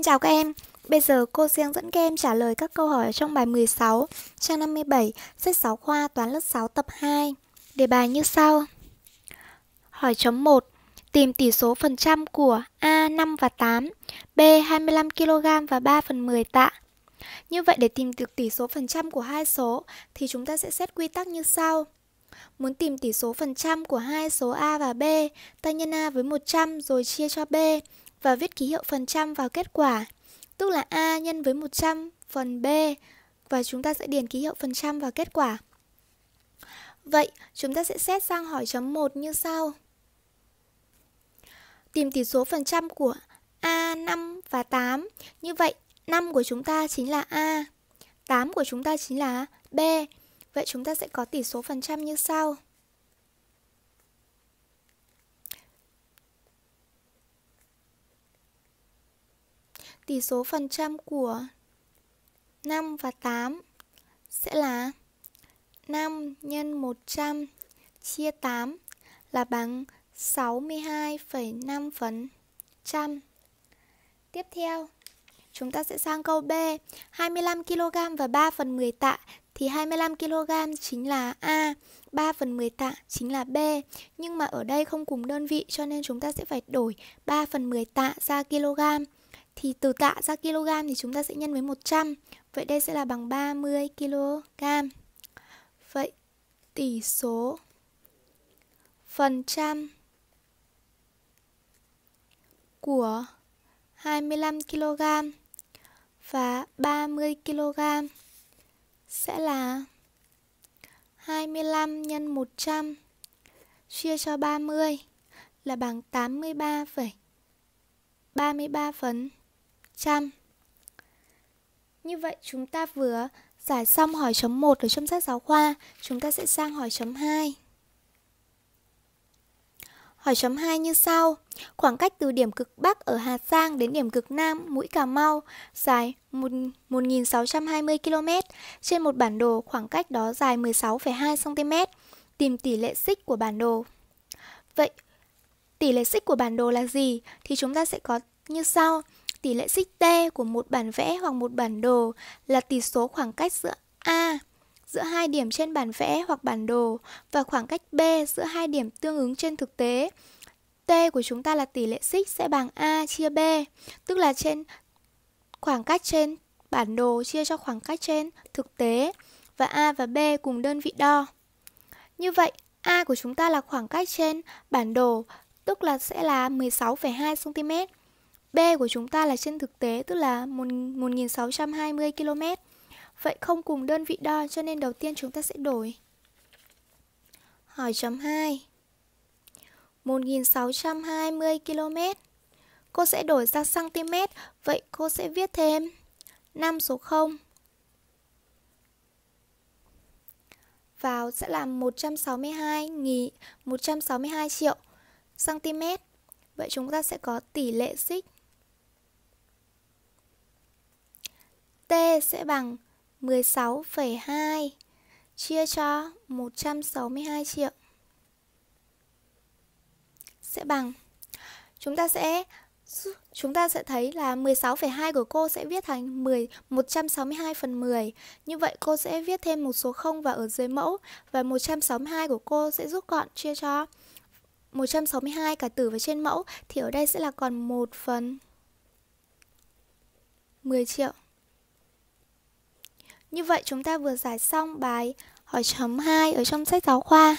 Xin chào các em, bây giờ cô Giang dẫn các em trả lời các câu hỏi trong bài 16, trang 57, sách 6 khoa toán lớp 6 tập 2. Đề bài như sau. Hỏi chấm 1. Tìm tỷ số phần trăm của A 5 và 8, B 25 kg và 3 phần 10 tạ. Như vậy để tìm được tỷ số phần trăm của hai số thì chúng ta sẽ xét quy tắc như sau. Muốn tìm tỷ số phần trăm của hai số A và B, ta nhân A với 100 rồi chia cho B và viết ký hiệu phần trăm vào kết quả, tức là A nhân với 100 phần B và chúng ta sẽ điền ký hiệu phần trăm vào kết quả. Vậy, chúng ta sẽ xét sang hỏi chấm 1 như sau. Tìm tỷ số phần trăm của A, 5 và 8. Như vậy, 5 của chúng ta chính là A, 8 của chúng ta chính là B. Vậy chúng ta sẽ có tỷ số phần trăm như sau. tỷ số phần trăm của 5 và 8 sẽ là 5 nhân 100 chia 8 là bằng 62,5 phần trăm. Tiếp theo, chúng ta sẽ sang câu B. 25 kg và 3 phần 10 tạ thì 25 kg chính là A, 3 phần 10 tạ chính là B. Nhưng mà ở đây không cùng đơn vị cho nên chúng ta sẽ phải đổi 3 phần 10 tạ ra kg. Thì từ tạ ra kg thì chúng ta sẽ nhân với 100 Vậy đây sẽ là bằng 30 kg Vậy tỷ số phần trăm của 25 kg và 30 kg sẽ là 25 nhân 100 chia cho 30 là bằng 83,33 phần trăm. Như vậy chúng ta vừa giải xong hỏi chấm 1 ở trong sách giáo khoa, chúng ta sẽ sang hỏi chấm 2. Hỏi chấm 2 như sau. Khoảng cách từ điểm cực Bắc ở Hà Giang đến điểm cực Nam, mũi Cà Mau dài 1.620 km. Trên một bản đồ, khoảng cách đó dài 16,2 cm. Tìm tỷ lệ xích của bản đồ. Vậy, tỷ lệ xích của bản đồ là gì? Thì chúng ta sẽ có như sau tỷ lệ xích t của một bản vẽ hoặc một bản đồ là tỷ số khoảng cách giữa a giữa hai điểm trên bản vẽ hoặc bản đồ và khoảng cách b giữa hai điểm tương ứng trên thực tế. T của chúng ta là tỷ lệ xích sẽ bằng a chia b, tức là trên khoảng cách trên bản đồ chia cho khoảng cách trên thực tế và a và b cùng đơn vị đo. Như vậy, a của chúng ta là khoảng cách trên bản đồ, tức là sẽ là 16,2 cm B của chúng ta là trên thực tế tức là 1620 km. Vậy không cùng đơn vị đo cho nên đầu tiên chúng ta sẽ đổi. Hỏi chấm 2. 1620 km. Cô sẽ đổi ra cm, vậy cô sẽ viết thêm 5 số 0. Vào sẽ là 162 nghỉ 162 triệu cm. Vậy chúng ta sẽ có tỷ lệ xích sẽ bằng 16,2 chia cho 162 triệu sẽ bằng chúng ta sẽ chúng ta sẽ thấy là 16,2 của cô sẽ viết thành 10 162 phần 10 Như vậy cô sẽ viết thêm một số 0 và ở dưới mẫu Và 162 của cô sẽ rút gọn chia cho 162 cả tử và trên mẫu Thì ở đây sẽ là còn 1 phần 10 triệu như vậy chúng ta vừa giải xong bài hỏi chấm 2 ở trong sách giáo khoa.